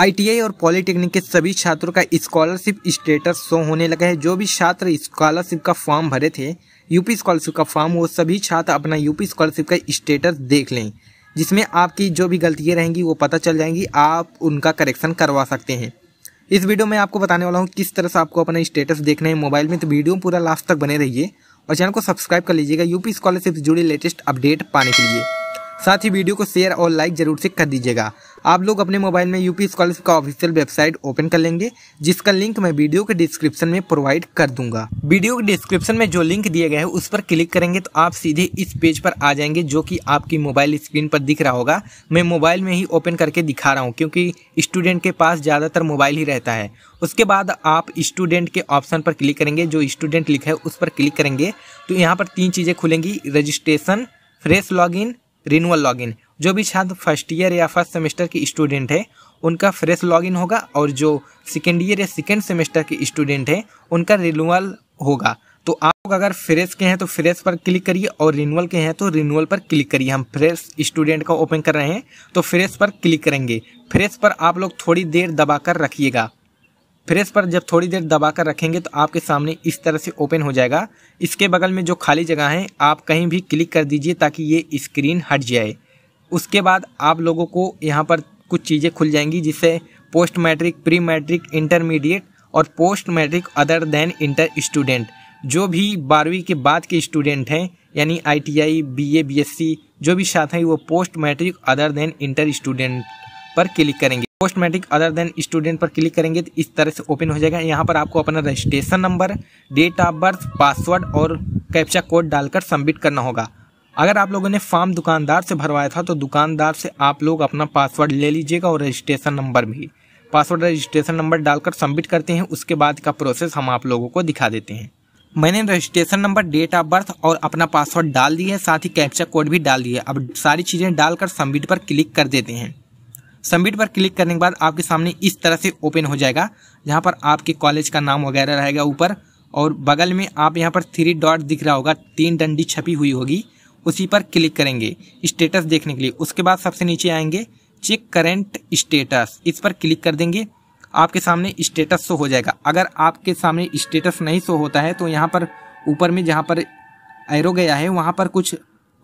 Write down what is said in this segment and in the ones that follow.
ITI और polytechnic के सभी छात्रों का स्कॉलरशिप स्टेटस शो होने लगा है जो भी छात्र स्कॉलरशिप का फॉर्म भरे थे यूपी स्कॉलरशिप का फॉर्म वो सभी छात्र अपना यूपी स्कॉलरशिप का स्टेटस देख लें जिसमें आपकी जो भी गलतियाँ रहेंगी वो पता चल जाएंगी आप उनका करेक्शन करवा सकते हैं इस वीडियो में आपको बताने वाला हूँ किस तरह से आपको अपना स्टेटस देखना है मोबाइल में तो वीडियो पूरा लास्ट तक बने रहिए और चैनल को सब्सक्राइब कर लीजिएगा यूपी स्कॉलरशिप से जुड़ी लेटेस्ट अपडेट पाने के लिए साथ ही वीडियो को शेयर और लाइक जरूर से कर दीजिएगा आप लोग अपने मोबाइल में यूपी स्कॉलरशिप का ऑफिशियल वेबसाइट ओपन कर लेंगे जिसका लिंक मैं वीडियो के डिस्क्रिप्शन में प्रोवाइड कर दूंगा वीडियो के डिस्क्रिप्शन में जो लिंक दिया गया है उस पर क्लिक करेंगे तो आप सीधे इस पेज पर आ जाएंगे जो कि आपकी मोबाइल स्क्रीन पर दिख रहा होगा मैं मोबाइल में ही ओपन करके दिखा रहा हूँ क्योंकि स्टूडेंट के पास ज़्यादातर मोबाइल ही रहता है उसके बाद आप स्टूडेंट के ऑप्शन पर क्लिक करेंगे जो स्टूडेंट लिखा है उस पर क्लिक करेंगे तो यहाँ पर तीन चीज़ें खुलेंगी registration fresh log renewal login जो भी छात्र फर्स्ट ईयर या फर्स्ट सेमेस्टर की स्टूडेंट है उनका फ्रेश लॉगिन होगा और जो सेकेंड ईयर या सेकेंड सेमेस्टर के स्टूडेंट हैं उनका रिन्यूअल होगा तो आप अगर फ्रेश के हैं तो फ्रेश पर क्लिक करिए और रिन्यूअल के हैं तो रिन्यूअल पर क्लिक करिए हम फ्रेश स्टूडेंट का ओपन कर रहे हैं तो फ्रेश पर क्लिक करेंगे फ्रेश पर आप लोग थोड़ी देर दबा कर रखिएगा प्रेस पर जब थोड़ी देर दबा कर रखेंगे तो आपके सामने इस तरह से ओपन हो जाएगा इसके बगल में जो खाली जगह है आप कहीं भी क्लिक कर दीजिए ताकि ये स्क्रीन हट जाए उसके बाद आप लोगों को यहाँ पर कुछ चीज़ें खुल जाएंगी जिससे post matric pre matric intermediate और post matric other than inter student जो भी बारहवीं के बाद के स्टूडेंट हैं यानी आईटीआई, बीए, बीएससी जो भी साथ हैं वो post matric other than inter student पर क्लिक करेंगे post matric other than student पर क्लिक करेंगे तो इस तरह से ओपन हो जाएगा यहाँ पर आपको अपना registration number date of birth password और कैप्चा कोड डालकर सबमिट करना होगा अगर आप लोगों ने फॉर्म दुकानदार से भरवाया था तो दुकानदार से आप लोग अपना पासवर्ड ले लीजिएगा और रजिस्ट्रेशन नंबर भी पासवर्ड रजिस्ट्रेशन नंबर डालकर सबमिट करते हैं उसके बाद का प्रोसेस हम आप लोगों को दिखा देते हैं मैंने registration number date of birth और अपना पासवर्ड डाल दिया है साथ ही कैप्चा कोड भी डाल दिया अब सारी चीज़ें डालकर सबमिट पर क्लिक कर देते हैं सबमिट पर क्लिक करने के बाद आपके सामने इस तरह से ओपन हो जाएगा यहाँ पर आपके कॉलेज का नाम वगैरह रहेगा ऊपर और बगल में आप यहाँ पर थ्री डॉट दिख रहा होगा तीन डंडी छपी हुई होगी उसी पर क्लिक करेंगे स्टेटस देखने के लिए उसके बाद सबसे नीचे आएंगे चेक करेंट स्टेटस इस पर क्लिक कर देंगे आपके सामने स्टेटस शो हो जाएगा अगर आपके सामने स्टेटस नहीं शो होता है तो यहाँ पर ऊपर में जहाँ पर एरो गया है वहाँ पर कुछ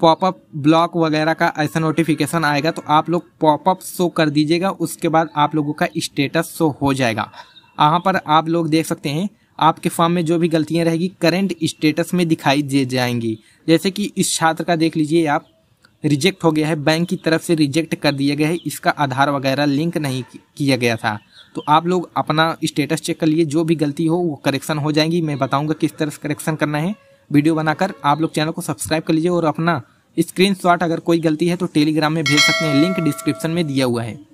पॉपअप ब्लॉक वगैरह का ऐसा नोटिफिकेशन आएगा तो आप लोग पॉपअप शो कर दीजिएगा उसके बाद आप लोगों का स्टेटस शो हो जाएगा यहाँ पर आप लोग देख सकते हैं आपके फॉर्म में जो भी गलतियाँ रहेगी करेंट स्टेटस में दिखाई दे जाएंगी जैसे कि इस छात्र का देख लीजिए आप रिजेक्ट हो गया है बैंक की तरफ से रिजेक्ट कर दिया गया है इसका आधार वगैरह लिंक नहीं किया गया था तो आप लोग अपना स्टेटस चेक कर लिए जो भी गलती हो वो करेक्शन हो जाएंगी मैं बताऊंगा किस तरह से करेक्शन करना है वीडियो बनाकर आप लोग चैनल को सब्सक्राइब कर लीजिए और अपना स्क्रीनशॉट अगर कोई गलती है तो टेलीग्राम में भेज सकते हैं लिंक डिस्क्रिप्शन में दिया हुआ है